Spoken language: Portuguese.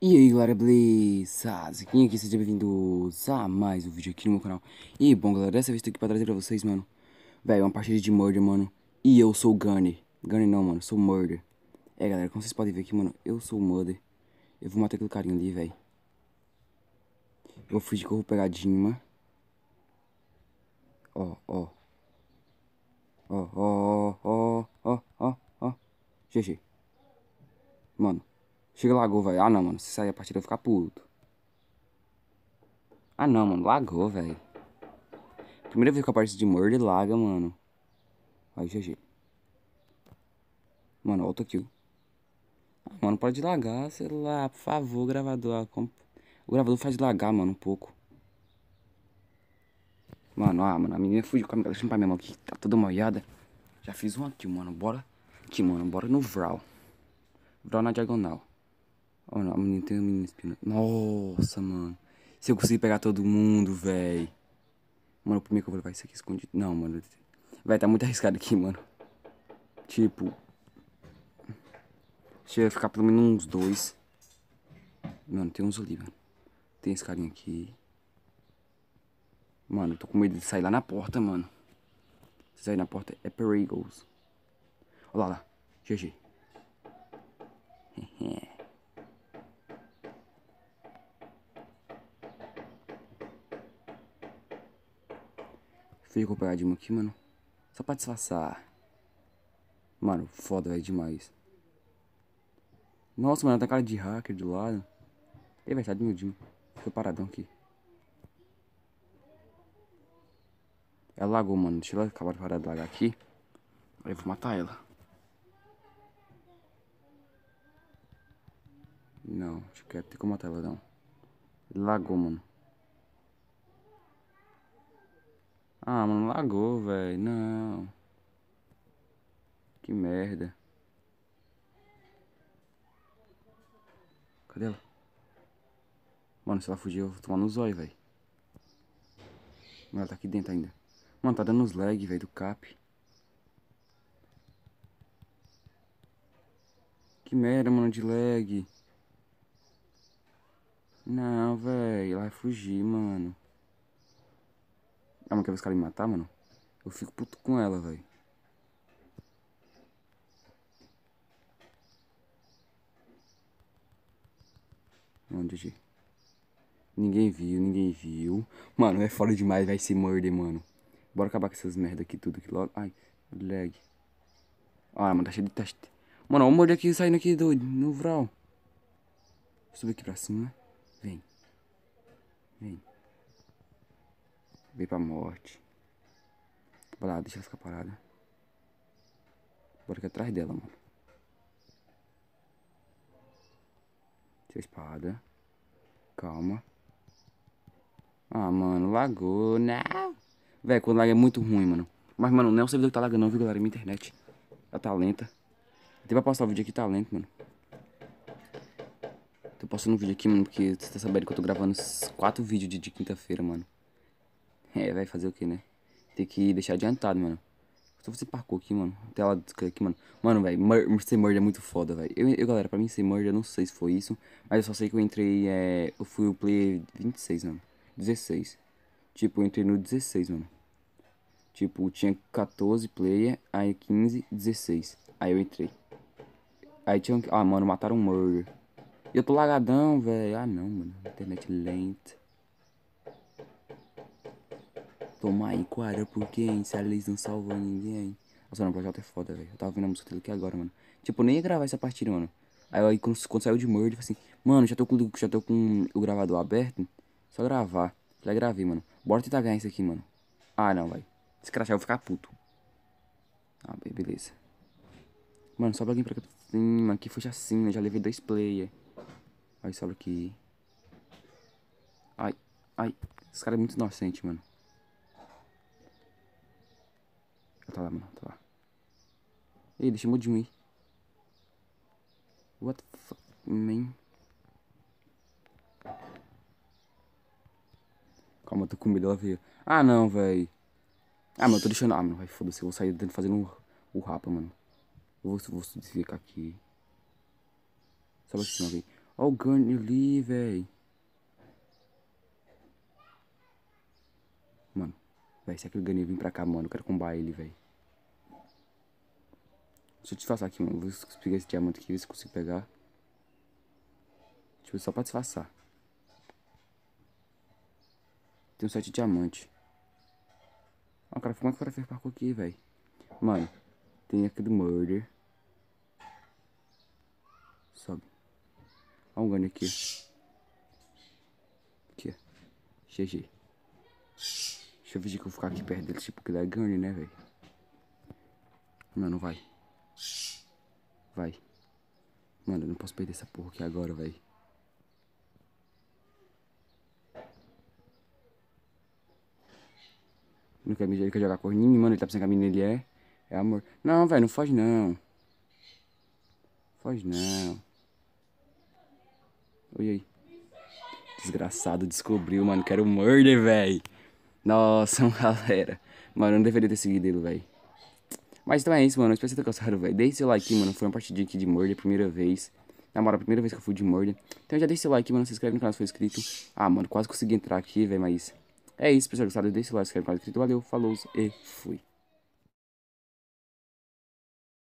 E aí galera, beleza? Zequinha aqui, seja bem-vindos a mais um vídeo aqui no meu canal E bom galera, dessa vez tô aqui pra trazer pra vocês, mano Velho, uma partida de Murder, mano E eu sou o Gunny Gunny não, mano, sou Murder É galera, como vocês podem ver aqui, mano, eu sou o Murder Eu vou matar aquele carinha ali, velho Eu vou fugir que eu vou pegar a Dima Ó, ó Ó, ó, ó, ó, ó, ó GG Mano Chega lagou, velho. Ah, não, mano. Se sair a partida, eu vou ficar puto. Ah, não, mano. Lagou, velho. Primeira vez que eu apareço de murder, laga, mano. Aí, GG. Mano, auto kill. Ah, mano, pode lagar, sei lá, por favor, gravador. O gravador faz lagar, mano, um pouco. Mano, ah, mano, a menina fugiu com a minha. Deixa eu limpar minha mão aqui, tá toda molhada. Já fiz um aqui, mano. Bora. Aqui, mano, bora no Vral. Vral na diagonal. Oh não, a menina tem uma menina espinha. Nossa, mano. Se eu conseguir pegar todo mundo, véi. Mano, primeiro que eu vou levar é isso aqui escondido. Não, mano. vai tá muito arriscado aqui, mano. Tipo. Deixa eu ficar pelo menos uns dois. Mano, tem uns ali, mano. Tem esse carinha aqui. Mano, eu tô com medo de sair lá na porta, mano. Se sair na porta é perigoso. Olha lá, lá. GG. Fui comprar a Dilma aqui, mano. Só pra disfarçar. Mano, foda, velho, é demais. Nossa, mano, tá cara de hacker do lado. Ele vai tá de meu Dilma. Fica paradão aqui. Ela lagou, mano. Deixa ela acabar de parar de lagar aqui. Aí eu vou matar ela. Não, acho que é tem como matar ela, não. Lagou, mano. Ah, mano, lagou, velho. Não. Que merda. Cadê ela? Mano, se ela fugir, eu vou tomar no zóio, velho. Ela tá aqui dentro ainda. Mano, tá dando uns lag, velho, do cap. Que merda, mano, de lag. Não, velho. Ela vai fugir, mano. Ela ah, não quer ver os caras me matar, mano. Eu fico puto com ela, velho. onde GG. Ninguém viu, ninguém viu. Mano, é foda demais, vai se morder, mano. Bora acabar com essas merda aqui tudo aqui logo. Ai, lag. Ah, mano, tá cheio de teste. Mano, olha o morder aqui saindo aqui, doido. No Vral. Subir aqui pra cima. Né? Vem. Vem. Veio pra morte. Vai lá, deixa ela ficar parada. Bora aqui atrás dela, mano. Tira a espada. Calma. Ah, mano, lagou, né? Véi, quando laga é muito ruim, mano. Mas, mano, não é o servidor que tá lagando não, viu, galera? Minha internet. Ela tá lenta. Tem pra postar o vídeo aqui tá lento, mano. Tô postando um vídeo aqui, mano, porque você tá sabendo que eu tô gravando quatro vídeos de, de quinta-feira, mano. É, vai fazer o que, né? Tem que deixar adiantado, mano. Só você parkour aqui, mano. Tela aqui, mano. Mano, velho, ser murder é muito foda, velho. Eu, eu, galera, pra mim ser murder, eu não sei se foi isso. Mas eu só sei que eu entrei, é... Eu fui o player 26, mano. 16. Tipo, eu entrei no 16, mano. Tipo, tinha 14 player, aí 15, 16. Aí eu entrei. Aí tinha... Ah, mano, mataram um murder. E eu tô lagadão, velho. Ah, não, mano. Internet lenta tomar aí, quadra porque se a eles não salvam ninguém. Nossa, mano, o projeto é foda, velho. Eu tava ouvindo a música dele aqui agora, mano. Tipo, eu nem ia gravar essa partida, mano. Aí, aí quando, quando saiu de Murder, eu falei assim, mano, já tô com, já tô com o gravador aberto. Só gravar. Já gravei, mano. Bora tentar ganhar isso aqui, mano. Ah, não, vai. Se crachar, eu vou ficar puto. Ah, beleza. Mano, sobra alguém pra cá. Sim, mano, aqui foi assim, né? já levei dois player. Aí sobra aqui. Ai, ai. Esse cara é muito inocente, mano. Tá lá, mano. Tá lá. Ei, ele chamou de mim. What the fuck, man? Calma, eu tô com medo, ela veio. Ah, não, véi. Ah, mano, eu tô deixando... Ah, mano, vai, foda-se. Eu vou sair dentro fazendo o rapa, mano. Eu vou, vou ficar aqui. Sabe não véi. Olha o Gunny ali, véi. Véi, se aquele ganho vir pra cá, mano, eu quero combar ele, véi. Deixa eu disfarçar aqui, mano. Vou pegar esse diamante aqui, ver se consigo pegar. Tipo, só pra disfarçar. um sete diamantes. Ó, ah, cara, como é que o cara fez parkour aqui, velho? Mano, tem aqui do murder. Sobe. Ó um ganho aqui. Aqui, ó. GG. Deixa eu ver se eu vou ficar aqui perto dele, tipo, que dá ganho, né, velho? Mano, vai. Vai. Mano, eu não posso perder essa porra aqui agora, velho. Não quer, ele quer jogar corninho, mano, ele tá pensando que a menina ele é. É amor. Não, velho, não foge não. Foge não. Oi, aí. Desgraçado descobriu, mano, que era o murder, velho. Nossa, galera. Mano, eu não deveria ter seguido ele, velho. Mas então é isso, mano. Eu espero que vocês tenham gostado, velho. Deixe seu like, mano. Foi uma partidinha aqui de Murder, primeira vez. Na moral, primeira vez que eu fui de Murder. Então já deixa seu like, mano. Se inscreve no canal se for inscrito. Ah, mano, quase consegui entrar aqui, velho, mas... É isso, pessoal. Gostado? Deixa seu like, se inscreve no canal se for inscrito. Valeu, falou e fui.